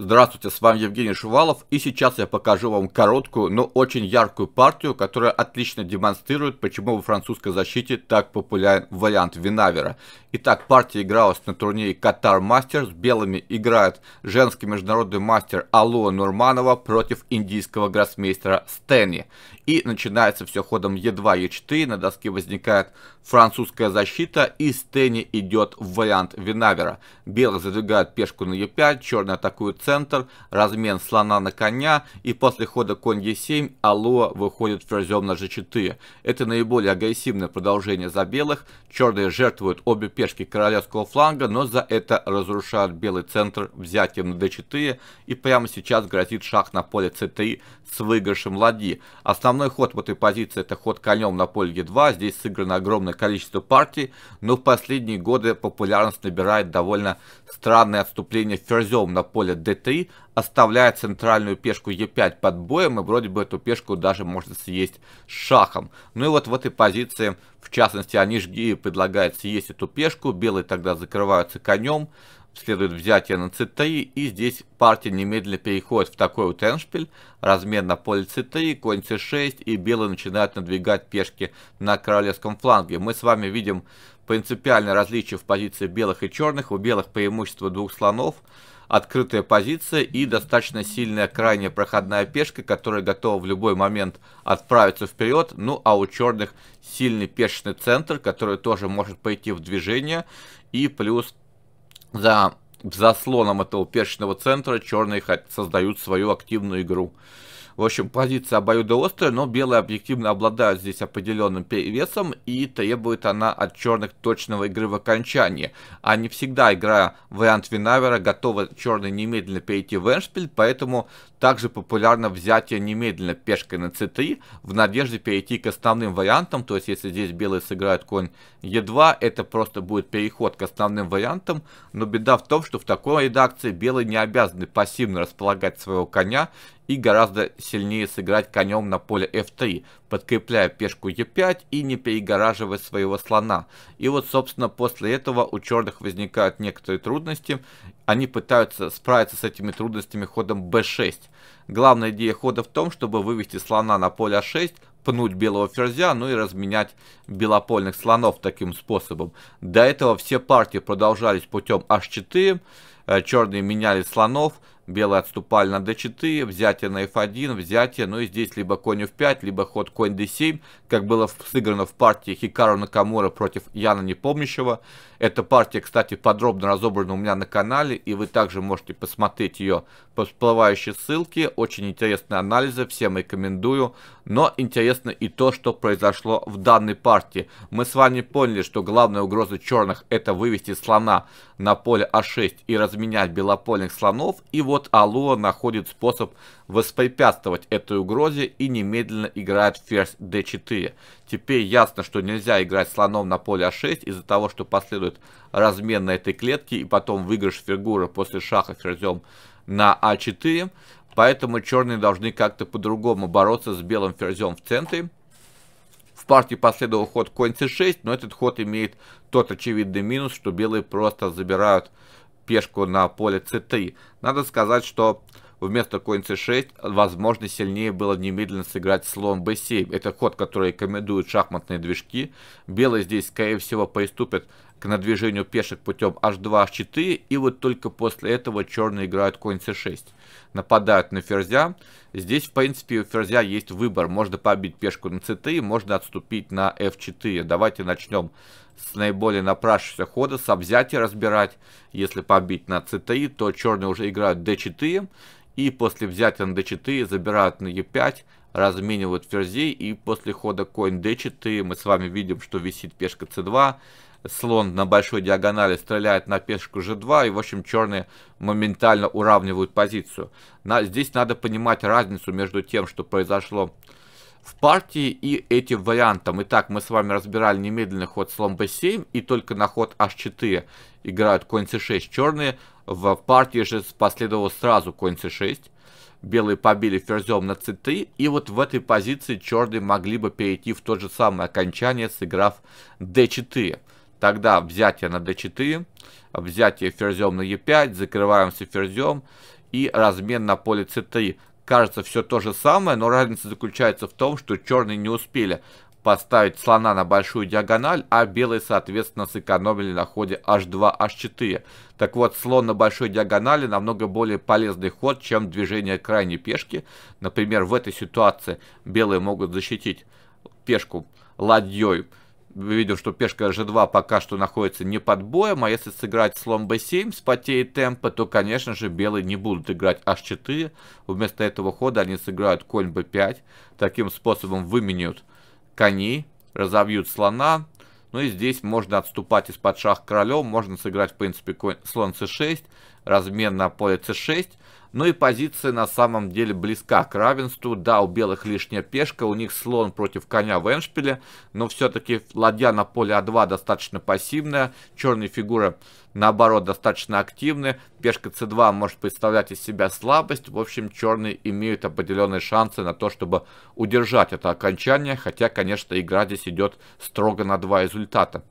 Здравствуйте, с вами Евгений Шувалов, и сейчас я покажу вам короткую, но очень яркую партию, которая отлично демонстрирует, почему во французской защите так популярен вариант Винавера. Итак, партия игралась на турнире Катар Мастер, с белыми играет женский международный мастер Алуа Нурманова против индийского гроссмейстера Стэнни. И начинается все ходом Е2, Е4, на доске возникает французская защита, и Стэнни идет в вариант Винавера. Белых задвигают пешку на Е5, черные атакуют центр, размен слона на коня и после хода конь e7 Алуа выходит ферзем на g4. Это наиболее агрессивное продолжение за белых. Черные жертвуют обе пешки королевского фланга, но за это разрушают белый центр взятием на d4 и прямо сейчас грозит шах на поле c3 с выигрышем ладьи. Основной ход в этой позиции это ход конем на поле e2. Здесь сыграно огромное количество партий, но в последние годы популярность набирает довольно Странное отступление ферзем на поле d3 оставляет центральную пешку e5 под боем, и вроде бы эту пешку даже можно съесть шахом. Ну и вот в этой позиции, в частности, Анишги предлагает съесть эту пешку, белые тогда закрываются конем, следует взятие на c3, и здесь партия немедленно переходит в такой вот эншпиль, размен на поле c3, конь c6, и белые начинают надвигать пешки на королевском фланге. Мы с вами видим принципиальное различие в позиции белых и черных. У белых преимущество двух слонов, открытая позиция и достаточно сильная крайняя проходная пешка, которая готова в любой момент отправиться вперед. Ну а у черных сильный пешечный центр, который тоже может пойти в движение. И плюс за заслоном этого пешечного центра черные создают свою активную игру. В общем, позиция обоюдоострая, но белые объективно обладают здесь определенным перевесом и требует она от черных точного игры в окончании. А не всегда игра вариант Винавера готова черные немедленно перейти в эншпиль, поэтому также популярно взятие немедленно пешкой на c3 в надежде перейти к основным вариантам, то есть если здесь белые сыграют конь e2, это просто будет переход к основным вариантам, но беда в том, что в такой редакции белые не обязаны пассивно располагать своего коня и гораздо сильнее сыграть конем на поле f3, подкрепляя пешку e5 и не перегораживая своего слона. И вот, собственно, после этого у черных возникают некоторые трудности. Они пытаются справиться с этими трудностями ходом b6. Главная идея хода в том, чтобы вывести слона на поле a6, а пнуть белого ферзя, ну и разменять белопольных слонов таким способом. До этого все партии продолжались путем h4, черные э, меняли слонов, Белые отступали на d4, взятие на f1, взятие, ну и здесь либо конь f5, либо ход конь d7, как было сыграно в партии Хикару Накамура против Яна Непомнящего. Эта партия, кстати, подробно разобрана у меня на канале, и вы также можете посмотреть ее по всплывающей ссылке. Очень интересные анализы, всем рекомендую. Но интересно и то, что произошло в данной партии. Мы с вами поняли, что главная угроза черных это вывести слона на поле А6 и разменять белопольных слонов. И вот Алуа находит способ воспрепятствовать этой угрозе и немедленно играет ферзь d4. Теперь ясно, что нельзя играть слоном на поле А6 из-за того, что последует следует размен на этой клетке и потом выигрыш фигуры после шаха ферзем на А4. Поэтому черные должны как-то по-другому бороться с белым ферзем в центре. В партии последовал ход конь c6, но этот ход имеет тот очевидный минус, что белые просто забирают пешку на поле c3. Надо сказать, что вместо конь c6, возможно, сильнее было немедленно сыграть слон b7. Это ход, который рекомендуют шахматные движки. Белые здесь, скорее всего, приступят к надвижению пешек путем h2, h4, и вот только после этого черные играют конь c6. Нападают на ферзя. Здесь, в принципе, у ферзя есть выбор. Можно побить пешку на c3, можно отступить на f4. Давайте начнем с наиболее напрашивающегося хода, с обзятия разбирать. Если побить на c3, то черные уже играют d4, и после взятия на d4 забирают на e5, разменивают ферзей, и после хода конь d4 мы с вами видим, что висит пешка c2, слон на большой диагонали стреляет на пешку g2, и, в общем, черные моментально уравнивают позицию. На, здесь надо понимать разницу между тем, что произошло в партии и этим вариантом. Итак, мы с вами разбирали немедленный ход слон b7, и только на ход h4 играют конь c6 черные. В партии же последовало сразу конь c6. Белые побили ферзем на c3, и вот в этой позиции черные могли бы перейти в то же самое окончание, сыграв d4. Тогда взятие на d4, взятие ферзем на e5, закрываемся ферзем и размен на поле c3. Кажется, все то же самое, но разница заключается в том, что черные не успели поставить слона на большую диагональ, а белые, соответственно, сэкономили на ходе h2, h4. Так вот, слон на большой диагонали намного более полезный ход, чем движение крайней пешки. Например, в этой ситуации белые могут защитить пешку ладьей мы видим, что пешка g2 пока что находится не под боем, а если сыграть слон b7 с потерей темпа, то, конечно же, белые не будут играть h4. Вместо этого хода они сыграют конь b5. Таким способом выменят коней, разобьют слона. Ну и здесь можно отступать из-под шах королем, можно сыграть, в принципе, конь, слон c6, размен на поле c6. Ну и позиция на самом деле близка к равенству. Да, у белых лишняя пешка, у них слон против коня в эншпиле, но все-таки ладья на поле А2 достаточно пассивная, черные фигуры наоборот достаточно активны, пешка С2 может представлять из себя слабость, в общем черные имеют определенные шансы на то, чтобы удержать это окончание, хотя, конечно, игра здесь идет строго на два результата.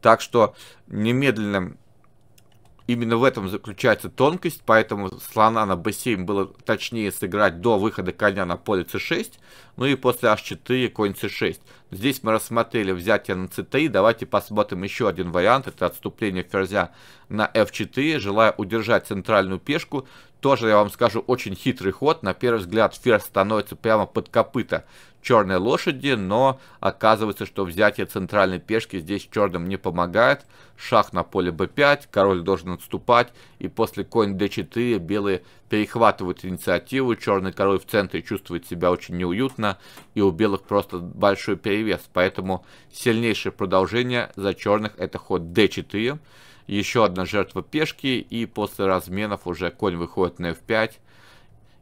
Так что немедленным именно в этом заключается тонкость, поэтому слона на b7 было точнее сыграть до выхода коня на поле c6, ну и после h4 конь c6. Здесь мы рассмотрели взятие на c3, давайте посмотрим еще один вариант, это отступление ферзя на f4, желая удержать центральную пешку. Тоже, я вам скажу, очень хитрый ход, на первый взгляд ферзь становится прямо под копыта черной лошади, но оказывается, что взятие центральной пешки здесь черным не помогает. Шах на поле b5, король должен отступать, и после конь d4 белые перехватывают инициативу, черный король в центре чувствует себя очень неуютно, и у белых просто большой перевес, поэтому сильнейшее продолжение за черных это ход d4, еще одна жертва пешки, и после разменов уже конь выходит на f5,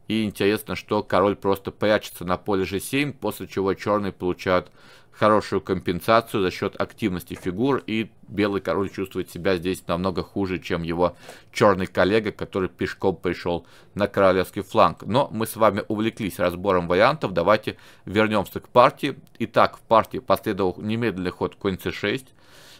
и интересно, что король просто прячется на поле g7, после чего черные получают хорошую компенсацию за счет активности фигур, и белый король чувствует себя здесь намного хуже, чем его черный коллега, который пешком пришел на королевский фланг. Но мы с вами увлеклись разбором вариантов, давайте вернемся к партии. Итак, в партии последовал немедленный ход конь c6,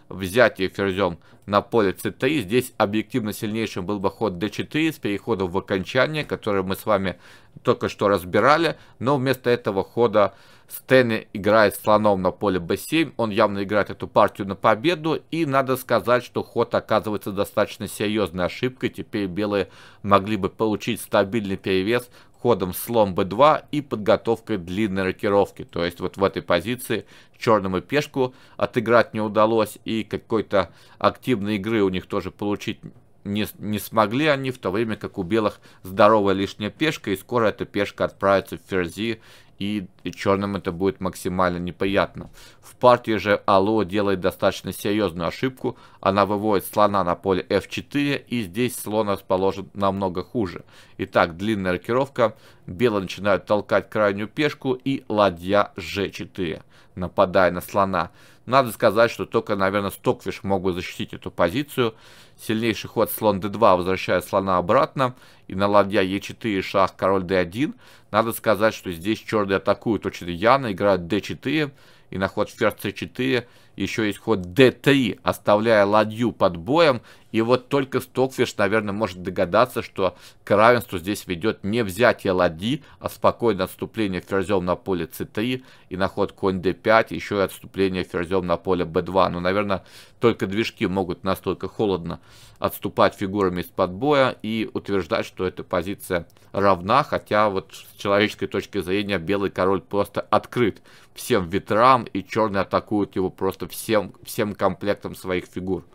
взятие ферзем на поле c3. Здесь объективно сильнейшим был бы ход d4 с переходом в окончание, который мы с вами только что разбирали. Но вместо этого хода Стэнни играет слоном на поле b7. Он явно играет эту партию на победу. И надо сказать, что ход оказывается достаточно серьезной ошибкой. Теперь белые могли бы получить стабильный перевес ходом слон b2 и подготовкой длинной рокировки. То есть вот в этой позиции черному пешку отыграть не удалось и какой-то активной игры у них тоже получить не, не смогли они, в то время как у белых здоровая лишняя пешка, и скоро эта пешка отправится в ферзи и черным это будет максимально непонятно. В партии же Алуа делает достаточно серьезную ошибку, она выводит слона на поле f4 и здесь слон расположен намного хуже. Итак, длинная рокировка, белые начинают толкать крайнюю пешку и ладья g4, нападая на слона. Надо сказать, что только, наверное, Стоквиш мог бы защитить эту позицию. Сильнейший ход слон d2 возвращает слона обратно. И на ладья e4 шах король d1. Надо сказать, что здесь черные атакуют очень яно, играют d4. И на ход ферзь c4 еще есть ход d3, оставляя ладью под боем. И вот только Стокфиш, наверное, может догадаться, что к равенству здесь ведет не взятие ладьи, а спокойное отступление ферзем на поле c3 и на ход конь d5, еще и отступление ферзем на поле b2. Но, наверное, только движки могут настолько холодно отступать фигурами из-под боя и утверждать, что эта позиция равна, хотя вот с человеческой точки зрения белый король просто открыт всем ветрам, и черные атакуют его просто всем, всем комплектом своих фигур.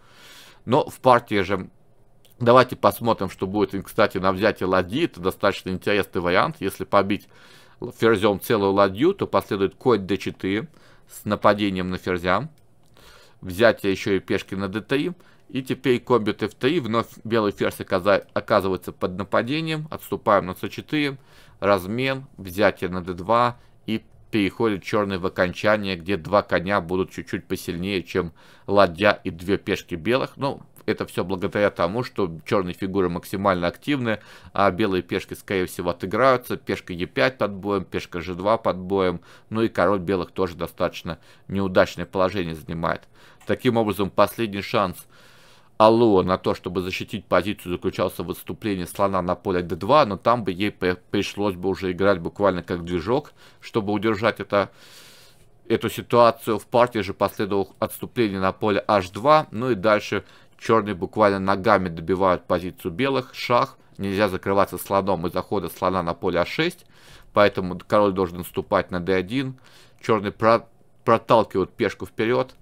Но в партии же Давайте посмотрим, что будет. И, кстати, на взятие ладьи это достаточно интересный вариант. Если побить ферзем целую ладью, то последует конь d4 с нападением на ферзя. Взятие еще и пешки на d3. И теперь конь f3. Вновь белый ферзь оказывается под нападением. Отступаем на c4. Размен. Взятие на d2 переходит черный в окончание, где два коня будут чуть-чуть посильнее, чем ладья и две пешки белых. Ну, это все благодаря тому, что черные фигуры максимально активны, а белые пешки, скорее всего, отыграются. Пешка Е5 под боем, пешка g 2 под боем. Ну и король белых тоже достаточно неудачное положение занимает. Таким образом, последний шанс Алло на то, чтобы защитить позицию, заключался в выступлении слона на поле d2, но там бы ей пришлось бы уже играть буквально как движок, чтобы удержать это, эту ситуацию. В партии же последовало отступление на поле h2, ну и дальше черные буквально ногами добивают позицию белых, шах, нельзя закрываться слоном из захода слона на поле h6, поэтому король должен наступать на d1, черный про проталкивают пешку вперед,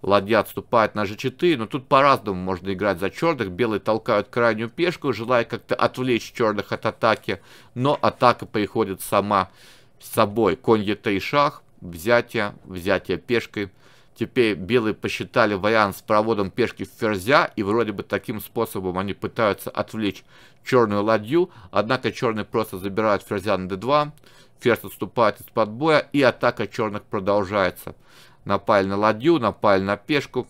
Ладья отступает на g4, но тут по-разному можно играть за черных. Белые толкают крайнюю пешку, желая как-то отвлечь черных от атаки. Но атака приходит сама с собой. Конь e3 шах, взятие, взятие пешкой. Теперь белые посчитали вариант с проводом пешки в ферзя, и вроде бы таким способом они пытаются отвлечь черную ладью, однако черные просто забирают ферзя на d2, ферзь отступает из-под боя, и атака черных продолжается. Напали на ладью, напали на пешку.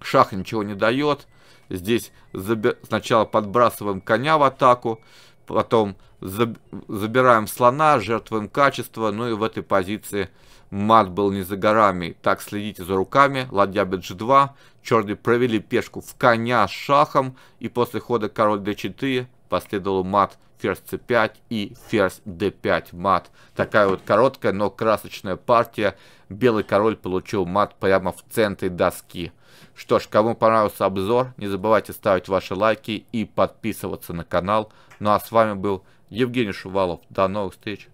Шах ничего не дает. Здесь заби... сначала подбрасываем коня в атаку, потом заб... забираем слона, жертвуем качество. Ну и в этой позиции мат был не за горами. Так, следите за руками. Ладья bg2. Черные провели пешку в коня с шахом. И после хода король d4 последовал мат ферзь c5 и ферзь d5 мат. Такая вот короткая, но красочная партия Белый король получил мат прямо в центре доски. Что ж, кому понравился обзор, не забывайте ставить ваши лайки и подписываться на канал. Ну а с вами был Евгений Шувалов. До новых встреч!